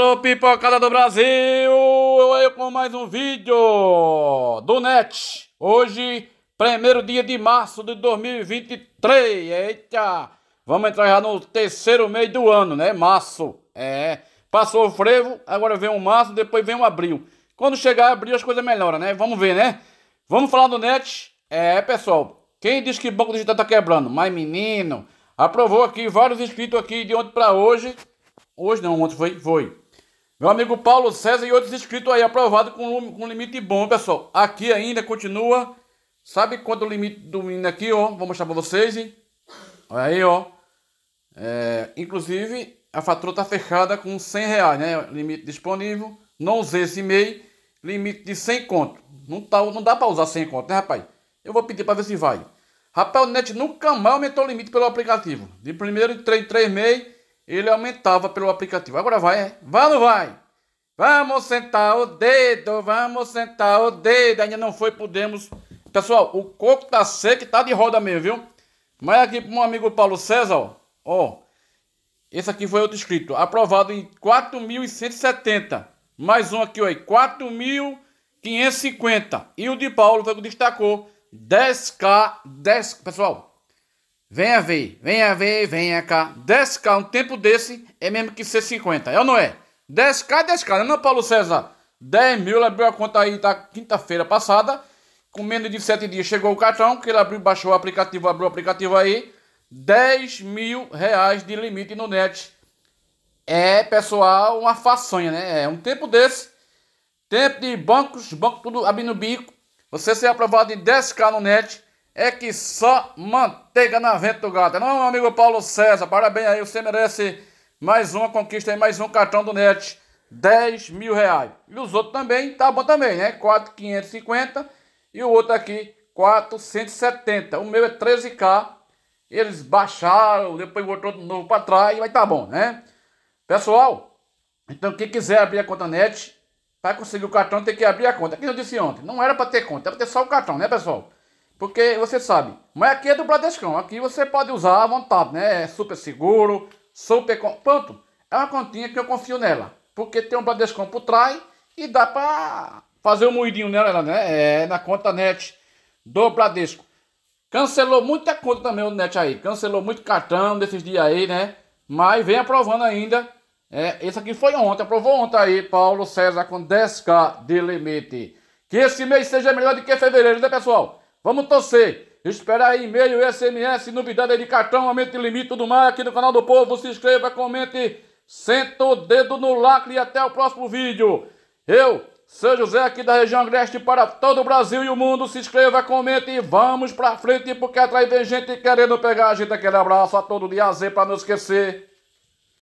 Alô, pipocada do Brasil! Eu aí com mais um vídeo do NET. Hoje, primeiro dia de março de 2023. Eita! Vamos entrar já no terceiro mês do ano, né? Março. É. Passou o frevo, agora vem um março, depois vem um abril. Quando chegar abril, as coisas melhoram, né? Vamos ver, né? Vamos falar do NET. É, pessoal. Quem diz que banco digital tá quebrando? Mas, menino, aprovou aqui vários inscritos aqui de ontem para hoje. Hoje não, ontem foi, foi. Meu amigo Paulo César e outros inscritos aí, aprovado com, com limite bom, pessoal. Aqui ainda continua. Sabe quanto o limite do menino aqui, ó? Vou mostrar pra vocês, hein? Olha aí, ó. É, inclusive, a fatura tá fechada com 100 reais, né? Limite disponível. Não usei esse MEI. Limite de 100 conto. Não, tá, não dá pra usar 100 conto, né, rapaz? Eu vou pedir pra ver se vai. Rapaz, o NET nunca mais aumentou o limite pelo aplicativo. De primeiro em 3, 3 MEI ele aumentava pelo aplicativo. Agora vai, é? Vai ou não vai? Vamos sentar o dedo, vamos sentar o dedo. Ainda não foi, podemos. Pessoal, o coco tá seco e tá de roda mesmo, viu? Mas aqui pro meu amigo Paulo César, ó. ó esse aqui foi outro escrito. Aprovado em 4.170. Mais um aqui, ó. 4.550. E o de Paulo foi o que destacou. 10k, 10, pessoal, Venha ver, venha ver, venha cá. 10k, um tempo desse é mesmo que ser 50, é ou não é? 10k, 10k, não é, Paulo César? 10 mil, ele abriu a conta aí da quinta-feira passada. Com menos de 7 dias chegou o cartão, que ele abriu, baixou o aplicativo, abriu o aplicativo aí. 10 mil reais de limite no net. É, pessoal, uma façanha, né? É um tempo desse. Tempo de bancos, banco tudo abrindo o bico. Você ser aprovado em 10k no net é que só manteiga na venta do gato. É não, meu amigo Paulo César, parabéns aí, você merece mais uma conquista e mais um cartão do NET. 10 mil reais. E os outros também, tá bom também, né? 4,550 e o outro aqui, 470. O meu é 13k. Eles baixaram, depois botou de novo para trás, mas tá bom, né? Pessoal, então quem quiser abrir a conta net, para conseguir o cartão tem que abrir a conta. Aqui eu disse ontem, não era para ter conta, era para ter só o cartão, né, pessoal? Porque você sabe, mas aqui é do Bradescão, aqui você pode usar à vontade, né? É super seguro, super. Pronto, é uma continha que eu confio nela. Porque tem um Bradescão por trás e dá para fazer um moidinho nela, né? É na conta net do Bradesco. Cancelou muita conta também o net aí, cancelou muito cartão desses dias aí, né? Mas vem aprovando ainda. É, esse aqui foi ontem, aprovou ontem aí, Paulo César com 10k de limite. Que esse mês seja melhor do que fevereiro, né, pessoal? Vamos torcer. Esperar aí e-mail, SMS, novidade de cartão, aumento de limite, tudo mais aqui no canal do Povo. Se inscreva, comente, senta o dedo no lacre e até o próximo vídeo. Eu, São José, aqui da região agreste para todo o Brasil e o mundo. Se inscreva, comente e vamos pra frente, porque atrás vem gente querendo pegar a gente. Aquele abraço a todo dia, Z, pra não esquecer.